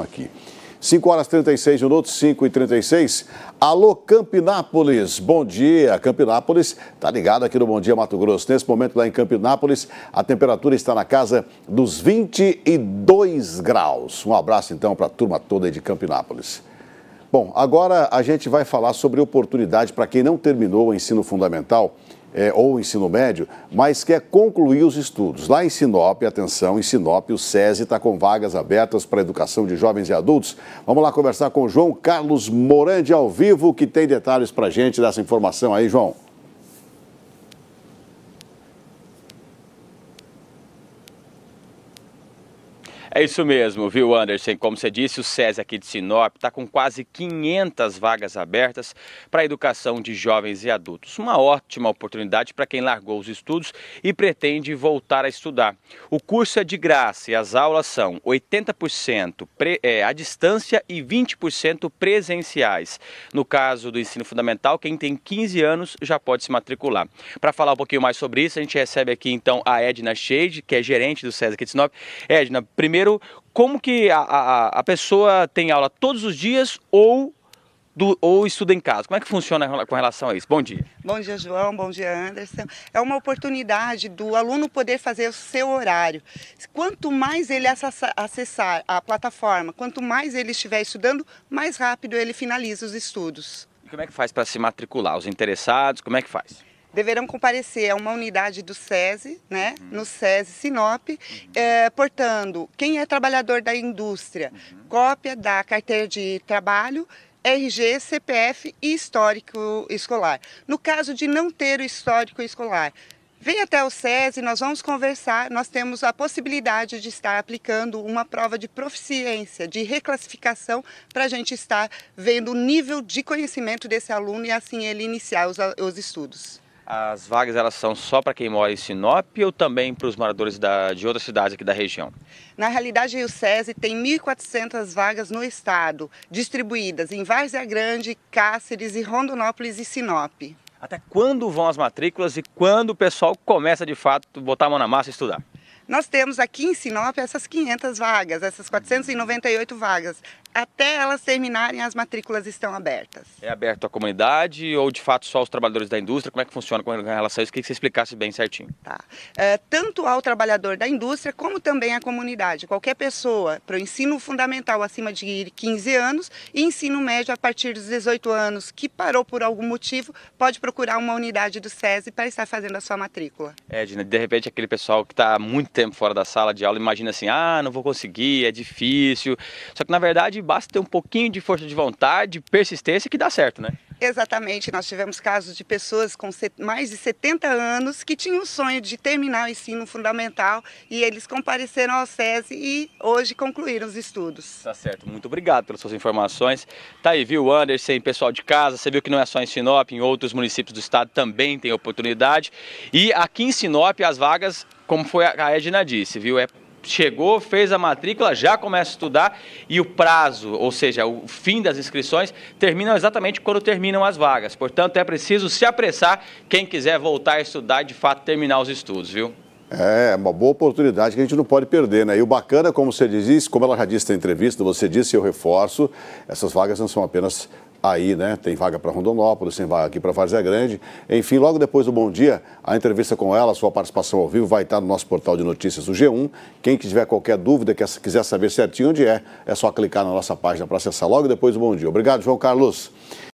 aqui. 5 horas 36 minutos, 5 e 36. Alô, Campinápolis, bom dia. Campinápolis tá ligado aqui no Bom Dia Mato Grosso. Nesse momento, lá em Campinápolis, a temperatura está na casa dos 22 graus. Um abraço, então, para a turma toda aí de Campinápolis. Bom, agora a gente vai falar sobre oportunidade para quem não terminou o ensino fundamental é, ou ensino médio, mas quer concluir os estudos. Lá em Sinop, atenção, em Sinop, o SESI está com vagas abertas para a educação de jovens e adultos. Vamos lá conversar com o João Carlos Morandi ao vivo, que tem detalhes para a gente dessa informação aí, João. É isso mesmo, viu, Anderson? Como você disse, o SESI aqui de Sinop está com quase 500 vagas abertas para a educação de jovens e adultos. Uma ótima oportunidade para quem largou os estudos e pretende voltar a estudar. O curso é de graça e as aulas são 80% pre, é, à distância e 20% presenciais. No caso do ensino fundamental, quem tem 15 anos já pode se matricular. Para falar um pouquinho mais sobre isso, a gente recebe aqui então a Edna Shade, que é gerente do SESI aqui de Sinop. Edna, primeiro como que a, a, a pessoa tem aula todos os dias ou do, ou estuda em casa. Como é que funciona com relação a isso? Bom dia. Bom dia, João. Bom dia, Anderson. É uma oportunidade do aluno poder fazer o seu horário. Quanto mais ele acessar a plataforma, quanto mais ele estiver estudando, mais rápido ele finaliza os estudos. E como é que faz para se matricular? Os interessados, como é que faz? deverão comparecer a uma unidade do SESI, né, uhum. no SESI Sinop, uhum. é, portando quem é trabalhador da indústria, uhum. cópia da carteira de trabalho, RG, CPF e histórico escolar. No caso de não ter o histórico escolar, Vem até o SESI, nós vamos conversar. Nós temos a possibilidade de estar aplicando uma prova de proficiência, de reclassificação, para a gente estar vendo o nível de conhecimento desse aluno e assim ele iniciar os, os estudos. As vagas elas são só para quem mora em Sinop ou também para os moradores da, de outras cidades aqui da região? Na realidade, o SESI tem 1.400 vagas no estado, distribuídas em Várzea Grande, Cáceres e Rondonópolis e Sinop. Até quando vão as matrículas e quando o pessoal começa de fato botar a mão na massa e estudar? Nós temos aqui em Sinop essas 500 vagas, essas 498 vagas. Até elas terminarem, as matrículas estão abertas. É aberto à comunidade ou de fato só aos trabalhadores da indústria? Como é que funciona com relação a isso? Queria que você explicasse bem certinho. Tá. É, tanto ao trabalhador da indústria como também à comunidade. Qualquer pessoa para o ensino fundamental acima de 15 anos e ensino médio a partir dos 18 anos que parou por algum motivo pode procurar uma unidade do SESI para estar fazendo a sua matrícula. É, Dina, de repente aquele pessoal que está muito tempo fora da sala de aula imagina assim: ah, não vou conseguir, é difícil. Só que na verdade basta ter um pouquinho de força de vontade, persistência que dá certo, né? Exatamente, nós tivemos casos de pessoas com mais de 70 anos que tinham o sonho de terminar o ensino fundamental e eles compareceram ao SESI e hoje concluíram os estudos. Tá certo, muito obrigado pelas suas informações. Tá aí, viu, Anderson, pessoal de casa, você viu que não é só em Sinop, em outros municípios do estado também tem oportunidade. E aqui em Sinop as vagas como foi a Edna disse, viu? É chegou, fez a matrícula, já começa a estudar e o prazo, ou seja, o fim das inscrições, termina exatamente quando terminam as vagas. Portanto, é preciso se apressar quem quiser voltar a estudar, de fato, terminar os estudos, viu? É, é, uma boa oportunidade que a gente não pode perder, né? E o bacana, como você disse, como ela já disse na entrevista, você disse e eu reforço, essas vagas não são apenas aí né, tem vaga para Rondonópolis, tem vaga aqui para Várzea Grande. Enfim, logo depois do Bom Dia, a entrevista com ela, sua participação ao vivo, vai estar no nosso portal de notícias do G1. Quem tiver qualquer dúvida, quiser saber certinho onde é, é só clicar na nossa página para acessar logo depois do Bom Dia. Obrigado, João Carlos.